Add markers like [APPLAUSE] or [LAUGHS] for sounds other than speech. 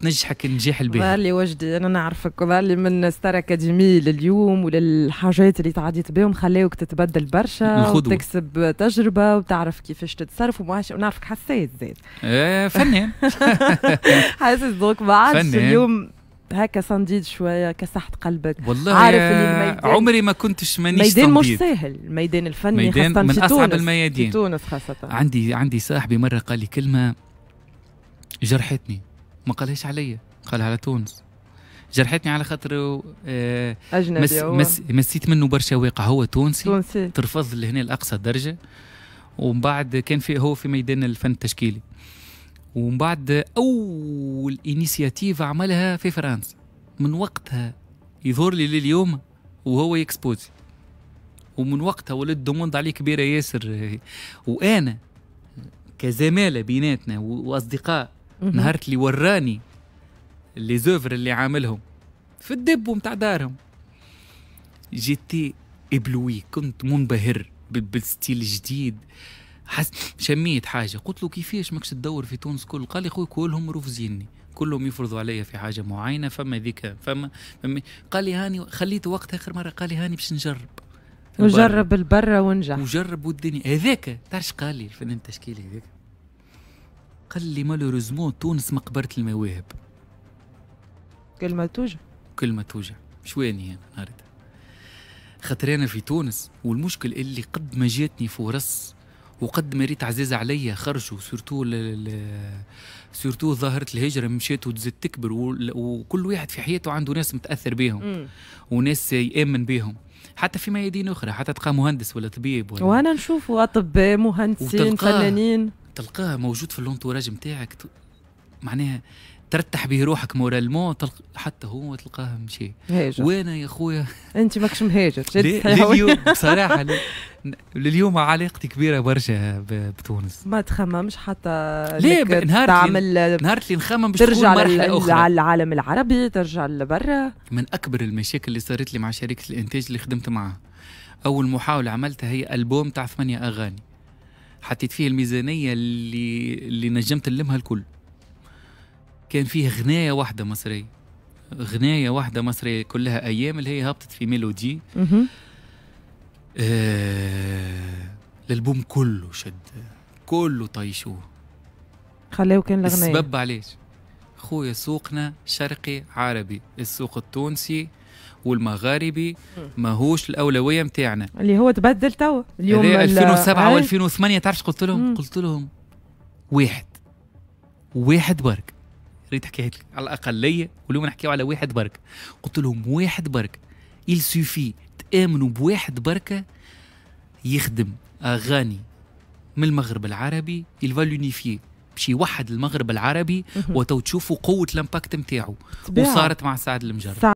تنجحك النجاح الباهي ظهر لي وجدي انا نعرفك ظهر لي من ستار اكاديمي لليوم وللحاجات اللي تعديت بهم خلاوك تتبدل برشا وتكسب تجربه وتعرف كيفاش تتصرف ونعرفك حساس زاد آه، فنان [LAUGHS] حاسس دوك ما عادش اليوم هكا صنديد شويه كسحت قلبك والله عارف اللي عمري ما كنتش مانيش ميدان مش ساهل الميدان الفني ميدان خاصة من في اصعب الميادين في تونس خاصه عندي عندي صاحبي مره قال لي كلمه جرحتني ما قالهاش عليا قالها على تونس جرحتني على خاطر آه، اجنبي مس مس مسيت منه برشا واقع هو تونسي, تونسي. ترفض لهنا لاقصى درجه ومن بعد كان في هو في ميدان الفن التشكيلي ومن بعد اول انيسياتيف عملها في فرنسا من وقتها يظهر لي لليوم وهو يكسبوزي ومن وقتها ولد دوموند عليه كبيره ياسر وانا كزماله بيناتنا واصدقاء نهار اللي وراني لي زوفر اللي عاملهم في الدبو ومتاع دارهم جيتي ابلوي كنت منبهر بالستيل الجديد حس شميت حاجه قلت له كيفاش ماكش تدور في تونس كل قال لي خويا كلهم رفزيني كلهم يفرضوا عليا في حاجه معينه فما ذيك فما, فما قال لي هاني خليت وقت اخر مره قال لي هاني باش نجرب وجرب البرة ونجح وجرب والدنيا هذاك تعرف قال لي الفنان التشكيلي هذاك العقل اللي مالوريزمون تونس مقبرة المواهب كلمة توجع كلمة توجع شواني أنا يعني خاطر أنا في تونس والمشكل اللي قد ما جاتني فرص وقد ما ريت عزيز عليا خرجوا سورتو سورتو ظاهرة الهجرة مشات وتزيد تكبر وكل واحد في حياته عنده ناس متأثر بهم وناس يآمن بهم حتى في ميادين أخرى حتى تلقى مهندس ولا طبيب ولا وأنا نشوف أطباء مهندسين فنانين تلقاه موجود في اللونتوراج نتاعك معناها ترتح به روحك مورالمون تلق... حتى هو تلقاه مشي هاجر وانا يا خويا انت ماكش مهاجر لليوم [LAUGHS] بصراحه ل... لليوم علاقتي كبيره برشا ب... بتونس ما تخممش حتى ليه نهار تعمل نهار اللي نخمم باش ترجع مرحله اخرى على العالم العربي ترجع لبرا من اكبر المشاكل اللي صارت لي مع شركه الانتاج اللي خدمت معها اول محاوله عملتها هي البوم تاع ثمانيه اغاني حطيت فيه الميزانية اللي اللي نجمت نلمها الكل كان فيه غناية واحدة مصرية غناية واحدة مصرية كلها أيام اللي هي هبطت في ميلودي آه كله شد كله طيشوه خلاو كان الغناية السبب علاش خويا سوقنا شرقي عربي السوق التونسي والمغاربي ماهوش الاولويه نتاعنا اللي هو تبدل توا اليوم 2007 و2008 تعرف قلت لهم قلت لهم واحد واحد برك ريت حكيت على الاقليه واليوم نحكيو على واحد برك قلت لهم واحد برك يل سوفي تامنوا بواحد بركه يخدم اغاني من المغرب العربي il va l'unifier باش يوحد المغرب العربي وتو تشوفوا قوه الامباكت نتاعو وصارت مع سعد المجرد